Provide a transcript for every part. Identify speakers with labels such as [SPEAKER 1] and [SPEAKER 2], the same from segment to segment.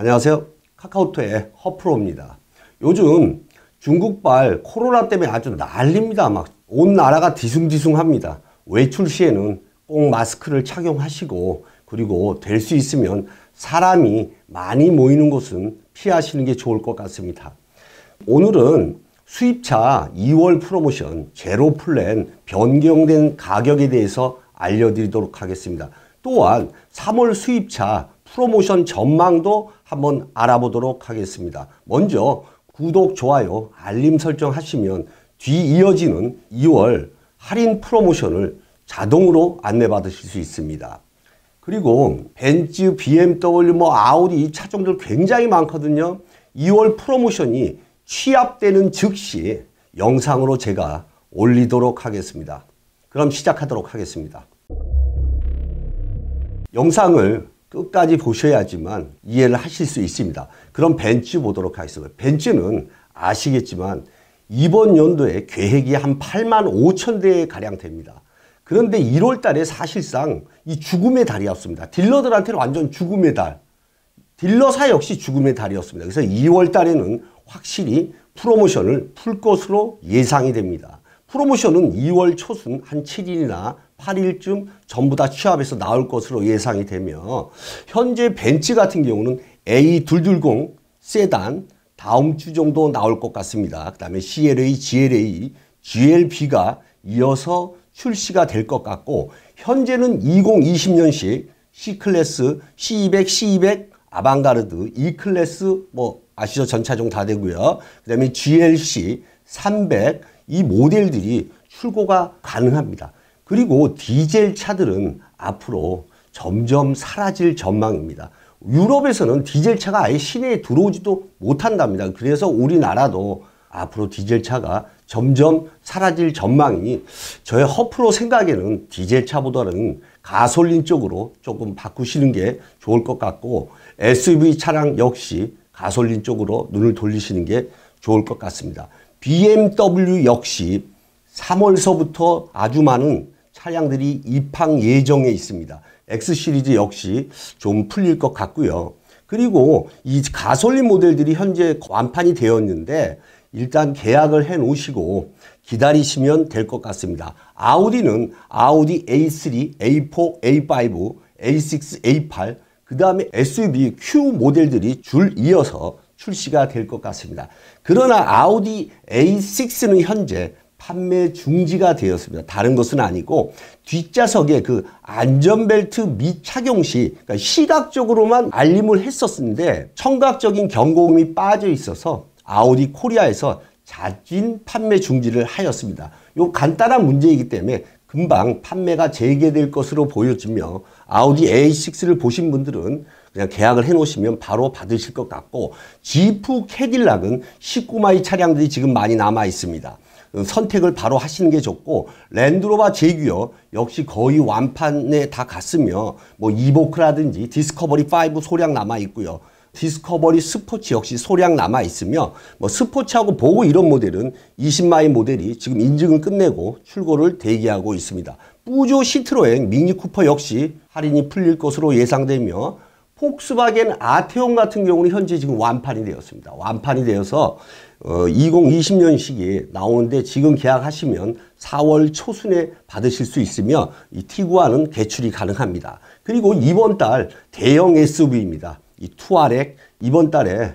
[SPEAKER 1] 안녕하세요. 카카오톡의 허프로입니다. 요즘 중국발 코로나 때문에 아주 난립니다. 막 온 나라가 뒤숭뒤숭합니다. 외출 시에는 꼭 마스크를 착용하시고 그리고 될 수 있으면 사람이 많이 모이는 곳은 피하시는 게 좋을 것 같습니다. 오늘은 수입차 2월 프로모션 제로 플랜 변경된 가격에 대해서 알려드리도록 하겠습니다. 또한 3월 수입차 프로모션 전망도 한번 알아보도록 하겠습니다. 먼저 구독, 좋아요, 알림 설정 하시면 뒤 이어지는 2월 할인 프로모션을 자동으로 안내받으실 수 있습니다. 그리고 벤츠, BMW, 뭐 아우디 차종들 굉장히 많거든요. 2월 프로모션이 취합되는 즉시 영상으로 제가 올리도록 하겠습니다. 그럼 시작하도록 하겠습니다. 영상을 끝까지 보셔야지만 이해를 하실 수 있습니다. 그럼 벤츠 보도록 하겠습니다. 벤츠는 아시겠지만 이번 연도에 계획이 한 8만 5천 대가량 에 됩니다. 그런데 1월 달에 사실상 이 죽음의 달이었습니다. 딜러들한테는 완전 죽음의 달. 딜러사 역시 죽음의 달이었습니다. 그래서 2월 달에는 확실히 프로모션을 풀 것으로 예상이 됩니다. 프로모션은 2월 초순 한 7일이나 8일쯤 전부 다 취합해서 나올 것으로 예상이 되며 현재 벤츠 같은 경우는 A220 세단 다음 주 정도 나올 것 같습니다. 그 다음에 CLA, GLA, GLB가 이어서 출시가 될 것 같고 현재는 2020년식 C클래스, C200, C200 아방가르드, E클래스 뭐 아시죠? 전차종 다 되고요. 그 다음에 GLC 300, 이 모델들이 출고가 가능합니다. 그리고 디젤 차들은 앞으로 점점 사라질 전망입니다. 유럽에서는 디젤 차가 아예 시내에 들어오지도 못한답니다. 그래서 우리나라도 앞으로 디젤 차가 점점 사라질 전망이니 저의 허프로 생각에는 디젤 차보다는 가솔린 쪽으로 조금 바꾸시는 게 좋을 것 같고 SUV 차량 역시 가솔린 쪽으로 눈을 돌리시는 게 좋을 것 같습니다. BMW 역시 3월서부터 아주 많은 차량들이 입항 예정에 있습니다. X 시리즈 역시 좀 풀릴 것 같고요. 그리고 이 가솔린 모델들이 현재 완판이 되었는데 일단 계약을 해 놓으시고 기다리시면 될 것 같습니다. 아우디는 아우디 A3, A4, A5, A6, A8 그 다음에 SUV Q 모델들이 줄 이어서 출시가 될 것 같습니다. 그러나 아우디 A6는 현재 판매 중지가 되었습니다. 다른 것은 아니고 뒷좌석에 그 안전벨트 미착용 시 그러니까 시각적으로만 알림을 했었는데 청각적인 경고음이 빠져 있어서 아우디 코리아에서 자진 판매 중지를 하였습니다. 요 간단한 문제이기 때문에 금방 판매가 재개될 것으로 보여지며 아우디 A6를 보신 분들은 그냥 그러니까 계약을 해놓으시면 바로 받으실 것 같고 지프 캐딜락은 19마이 차량들이 지금 많이 남아 있습니다. 그 선택을 바로 하시는 게 좋고 랜드로버 제규어 역시 거의 완판에 다 갔으며 뭐 이보크라든지 디스커버리 5 소량 남아 있고요. 디스커버리 스포츠 역시 소량 남아 있으며 뭐 스포츠하고 보고 이런 모델은 20마일 모델이 지금 인증을 끝내고 출고를 대기하고 있습니다. 뿌조 시트로엔 미니 쿠퍼 역시 할인이 풀릴 것으로 예상되며 폭스바겐 아테온 같은 경우는 현재 지금 완판이 되었습니다. 완판이 되어서 어, 2020년 시기에 나오는데 지금 계약하시면 4월 초순에 받으실 수 있으며 이 티구아는 대출이 가능합니다. 그리고 이번 달 대형 SUV입니다. 이 투아렉 이번 달에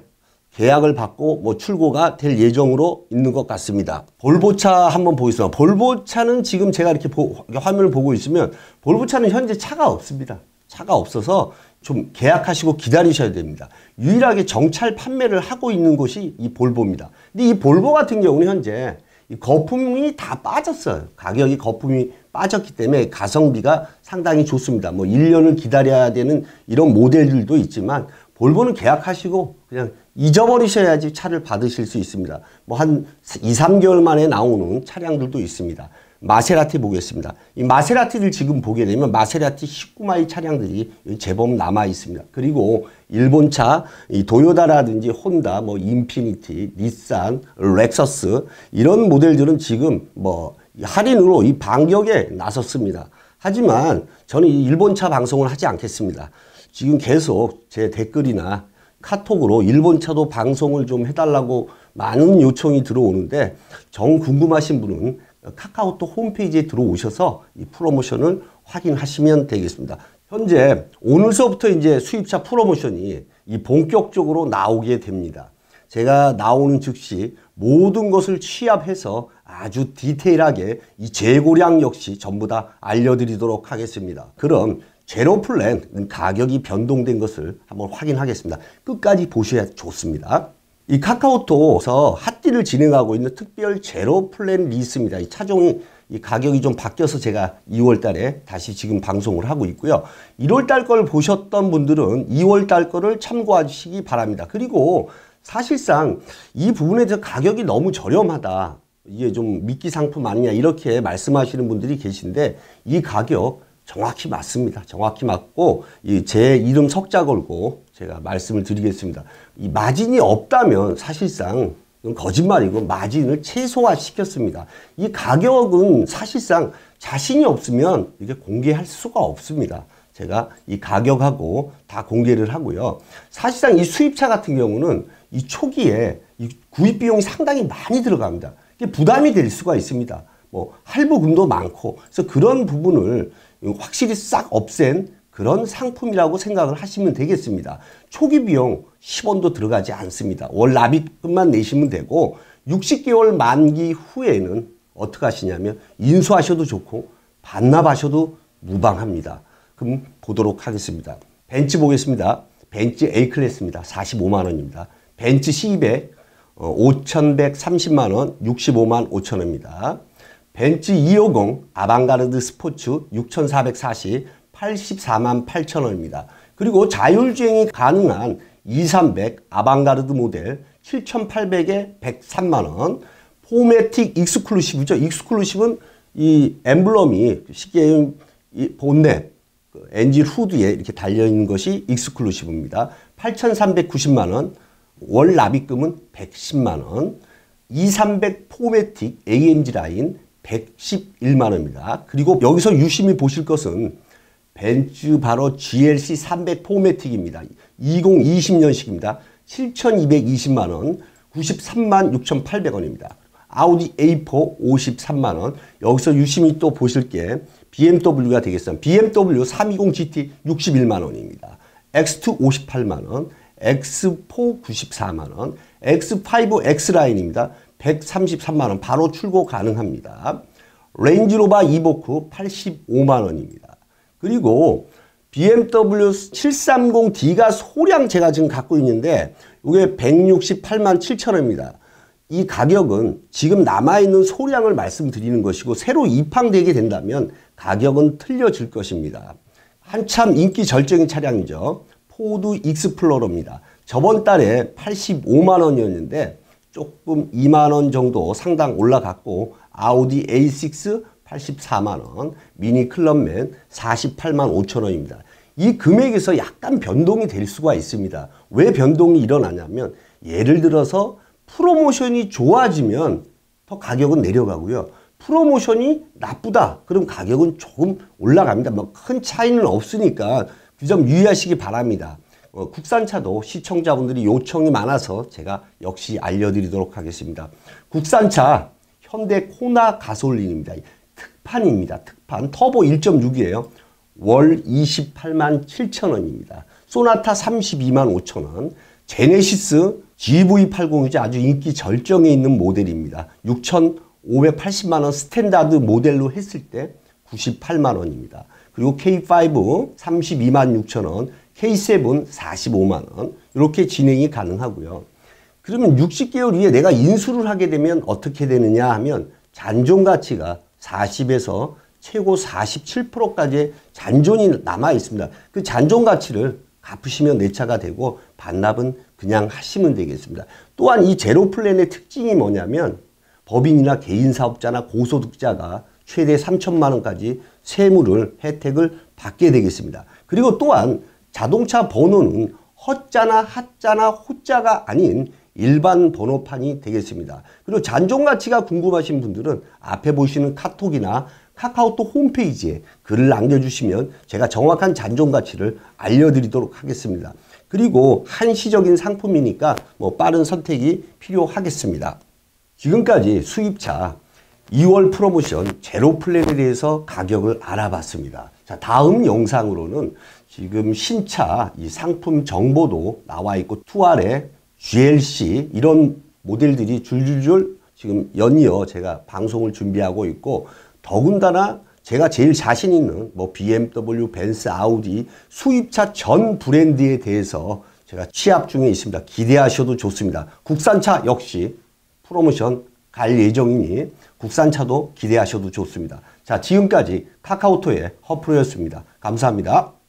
[SPEAKER 1] 계약을 받고 뭐 출고가 될 예정으로 있는 것 같습니다. 볼보차 한번 보겠습니다. 볼보차는 지금 제가 이렇게 보, 화면을 보고 있으면 볼보차는 현재 차가 없습니다. 차가 없어서 좀 계약하시고 기다리셔야 됩니다. 유일하게 정찰 판매를 하고 있는 곳이 이 볼보입니다. 근데 이 볼보 같은 경우는 현재 이 거품이 다 빠졌어요. 가격이 거품이 빠졌기 때문에 가성비가 상당히 좋습니다. 뭐 1년을 기다려야 되는 이런 모델들도 있지만 볼보는 계약하시고 그냥 잊어버리셔야지 차를 받으실 수 있습니다. 뭐 한 2, 3개월 만에 나오는 차량들도 있습니다. 마세라티 보겠습니다. 이 마세라티를 지금 보게 되면 마세라티 19마이 차량들이 제법 남아 있습니다. 그리고 일본차 이 도요다라든지 혼다, 뭐 인피니티, 닛산, 렉서스 이런 모델들은 지금 뭐 할인으로 이 반격에 나섰습니다. 하지만 저는 일본차 방송을 하지 않겠습니다. 지금 계속 제 댓글이나 카톡으로 일본차도 방송을 좀 해달라고 많은 요청이 들어오는데 정 궁금하신 분은 카카오톡 홈페이지에 들어오셔서 이 프로모션을 확인하시면 되겠습니다. 현재 오늘서부터 이제 수입차 프로모션이 이 본격적으로 나오게 됩니다. 제가 나오는 즉시 모든 것을 취합해서 아주 디테일하게 이 재고량 역시 전부 다 알려드리도록 하겠습니다. 그럼 제로 플랜 가격이 변동된 것을 한번 확인하겠습니다. 끝까지 보셔야 좋습니다. 이 카카오톡에서 핫딜을 진행하고 있는 특별 제로 플랜이 있습니다. 이 차종이 이 가격이 좀 바뀌어서 제가 2월 달에 다시 지금 방송을 하고 있고요. 1월 달걸 보셨던 분들은 2월 달 거를 참고하시기 바랍니다. 그리고 사실상 이 부분에서 가격이 너무 저렴하다. 이게 좀 미끼 상품 아니냐 이렇게 말씀하시는 분들이 계신데 이 가격 정확히 맞습니다. 정확히 맞고 이 제 이름 석자 걸고 제가 말씀을 드리겠습니다. 이 마진이 없다면 사실상 거짓말이고 마진을 최소화시켰습니다. 이 가격은 사실상 자신이 없으면 이게 공개할 수가 없습니다. 제가 이 가격하고 다 공개를 하고요. 사실상 이 수입차 같은 경우는 이 초기에 이 구입 비용이 상당히 많이 들어갑니다. 이게 부담이 될 수가 있습니다. 뭐 할부금도 많고 그래서 그런 부분을 확실히 싹 없앤 그런 상품이라고 생각을 하시면 되겠습니다. 초기 비용 10원도 들어가지 않습니다. 월 납입금만 내시면 되고 60개월 만기 후에는 어떻게 하시냐면 인수하셔도 좋고 반납하셔도 무방합니다. 그럼 보도록 하겠습니다. 벤츠 보겠습니다. 벤츠 A클래스입니다. 45만원입니다. 벤츠 C200 5,130만원 어, 65만 5천원입니다. 벤츠 250 아방가르드 스포츠 6,440 84만 8천 원입니다. 그리고 자율주행이 가능한 2300 아방가르드 모델 7800에 103만 원 포메틱 익스클루시브죠. 익스클루시브는 이 엠블럼이 쉽게 이 본넷 그 엔진 후드에 이렇게 달려있는 것이 익스클루시브입니다. 8,390만원, 월 납입금은 110만원, 2300 포메틱 AMG 라인 111만원입니다. 그리고 여기서 유심히 보실 것은 벤츠 바로 GLC 300포메틱입니다 2020년식입니다. 7,220만원, 93만 6,800원입니다. 아우디 A4 53만원, 여기서 유심히 또 보실 게 BMW가 되겠습니다. BMW 320 GT 61만원입니다. X2 58만원, X4 94만원, X5 X라인입니다. 133만원 바로 출고 가능합니다. 레인지로바 이보크 85만원입니다. 그리고 BMW 730D가 소량 제가 지금 갖고 있는데 이게 168만 7천원입니다. 이 가격은 지금 남아있는 소량을 말씀드리는 것이고 새로 입항되게 된다면 가격은 틀려질 것입니다. 한참 인기 절정인 차량이죠. 포드 익스플로러입니다. 저번 달에 85만원이었는데 조금 2만원 정도 상당 올라갔고 아우디 A6 84만원, 미니 클럽맨 48만 5천원입니다. 이 금액에서 약간 변동이 될 수가 있습니다. 왜 변동이 일어나냐면 예를 들어서 프로모션이 좋아지면 더 가격은 내려가고요. 프로모션이 나쁘다. 그럼 가격은 조금 올라갑니다. 뭐 큰 차이는 없으니까 그 점 유의하시기 바랍니다. 어, 국산차도 시청자분들이 요청이 많아서 제가 역시 알려드리도록 하겠습니다. 국산차 현대 코나 가솔린입니다. 특판입니다. 특판. 터보 1.6이에요. 월 28만 7천 원입니다. 소나타 32만 5천 원. 제네시스 GV80이지 아주 인기 절정에 있는 모델입니다. 6,580만 원 스탠다드 모델로 했을 때 98만 원입니다. 그리고 K5 32만 6천 원, K7 45만 원 이렇게 진행이 가능하고요. 그러면 60개월 이에 내가 인수를 하게 되면 어떻게 되느냐 하면 잔존 가치가 40에서 최고 47%까지의 잔존이 남아 있습니다. 그 잔존 가치를 갚으시면 내 차가 되고 반납은 그냥 하시면 되겠습니다. 또한 이 제로 플랜의 특징이 뭐냐면 법인이나 개인 사업자나 고소득자가 최대 3천만 원까지 세무를 혜택을 받게 되겠습니다. 그리고 또한 자동차 번호는 헛자나 핫자나 호자가 아닌 일반 번호판이 되겠습니다. 그리고 잔존 가치가 궁금하신 분들은 앞에 보시는 카톡이나 카카오톡 홈페이지에 글을 남겨주시면 제가 정확한 잔존 가치를 알려드리도록 하겠습니다. 그리고 한시적인 상품이니까 뭐 빠른 선택이 필요하겠습니다. 지금까지 수입차 2월 프로모션 제로 플랜에 대해서 가격을 알아봤습니다. 자, 다음 영상으로는 지금 신차 이 상품 정보도 나와 있고 투알에 GLC 이런 모델들이 줄줄줄 지금 연이어 제가 방송을 준비하고 있고 더군다나 제가 제일 자신 있는 뭐 BMW, 벤츠, 아우디 수입차 전 브랜드에 대해서 제가 취합 중에 있습니다. 기대하셔도 좋습니다. 국산차 역시 프로모션 갈 예정이니 국산차도 기대하셔도 좋습니다. 자 지금까지 카카오톡의 허프로였습니다. 감사합니다.